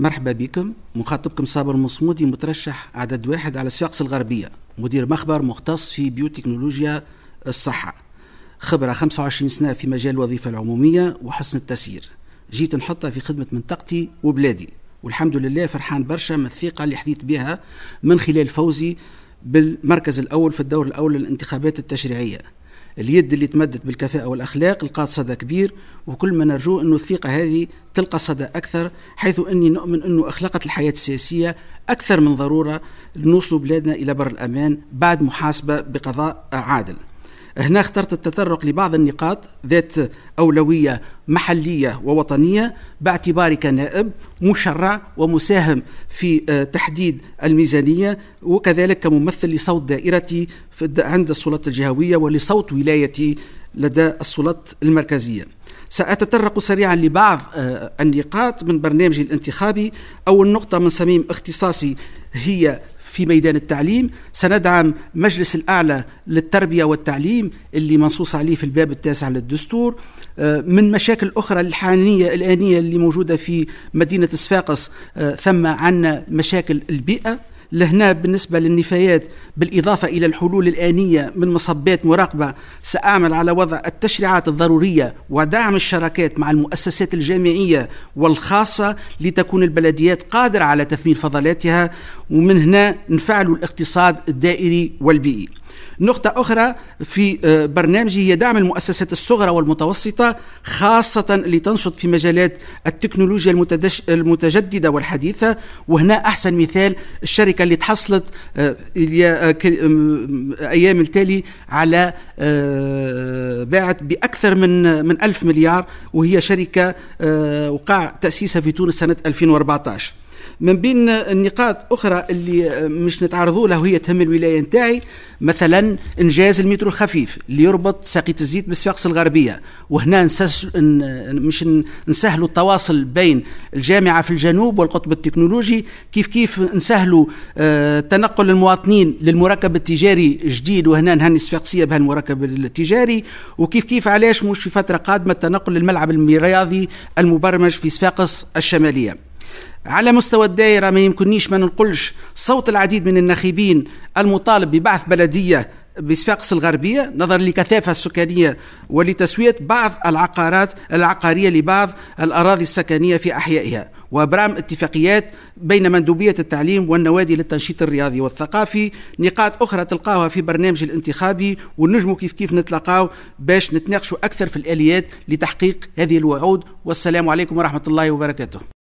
مرحبا بكم مخاطبكم صابر مصمودي مترشح عدد واحد على صفاقس الغربية مدير مخبر مختص في بيوتكنولوجيا الصحة خبرة 25 سنة في مجال الوظيفة العمومية وحسن التسيير جيت نحطها في خدمة منطقتي وبلادي والحمد لله فرحان برشا من الثقة اللي حظيت بها من خلال فوزي بالمركز الأول في الدور الأول للانتخابات التشريعية اليد اللي تمدت بالكفاءة والأخلاق لقات صدى كبير وكل ما نرجو أن الثقة هذه تلقى صدى أكثر حيث أني نؤمن أنه أخلقت الحياة السياسية أكثر من ضرورة لنوصل بلادنا إلى بر الأمان بعد محاسبة بقضاء عادل هنا اخترت التطرق لبعض النقاط ذات أولوية محلية ووطنية باعتباري كنائب مشرع ومساهم في آه، تحديد الميزانية وكذلك كممثل لصوت دائرتي عند السلطة الجهوية ولصوت ولايتي لدى السلطة المركزية سأتطرق سريعا لبعض آه، النقاط من برنامجي الانتخابي أول نقطة من صميم اختصاصي هي في ميدان التعليم سندعم مجلس الأعلى للتربية والتعليم اللي منصوص عليه في الباب التاسع للدستور آه، من مشاكل أخرى الحانية الآنية اللي موجودة في مدينة صفاقس آه، ثم عنا مشاكل البيئة لهنا بالنسبة للنفايات بالإضافة إلى الحلول الآنية من مصبات مراقبة سأعمل على وضع التشريعات الضرورية ودعم الشراكات مع المؤسسات الجامعية والخاصة لتكون البلديات قادرة على تثمين فضلاتها ومن هنا نفعل الاقتصاد الدائري والبيئي نقطة أخرى في آه، برنامجي هي دعم المؤسسات الصغرى والمتوسطة خاصة اللي تنشط في مجالات التكنولوجيا المتجددة والحديثة وهنا أحسن مثال الشركة اللي تحصلت آه، آه، أيام التالي على باعت بأكثر من من ألف مليار وهي شركة وقع تأسيسها في تونس سنة 2014 من بين النقاط اخرى اللي مش نتعرضوا لها وهي تهم الولايه نتاعي مثلا انجاز المترو الخفيف اللي يربط ساقية الزيت بالصفاقس الغربيه وهنا مش نسهلوا التواصل بين الجامعه في الجنوب والقطب التكنولوجي كيف كيف نسهلوا آه، تنقل المواطنين للمركب التجاري الجديد وهنا نهني الصفاقسيه بهالمركب التجاري وكيف كيف علاش مش في فتره قادمه التنقل للملعب الرياضي المبرمج في صفاقس الشماليه على مستوى الدائرة ما يمكننيش ما ننقلش صوت العديد من الناخبين المطالب ببعث بلدية بصفاقس الغربية نظرا لكثافة السكانية ولتسوية بعض العقارات العقارية لبعض الأراضي السكنية في أحيائها وابرام اتفاقيات بين مندوبيه التعليم والنوادي للتنشيط الرياضي والثقافي نقاط اخرى تلقاوها في برنامج الانتخابي ونجموا كيف كيف نتلاقاو باش نتناقشوا اكثر في الاليات لتحقيق هذه الوعود والسلام عليكم ورحمه الله وبركاته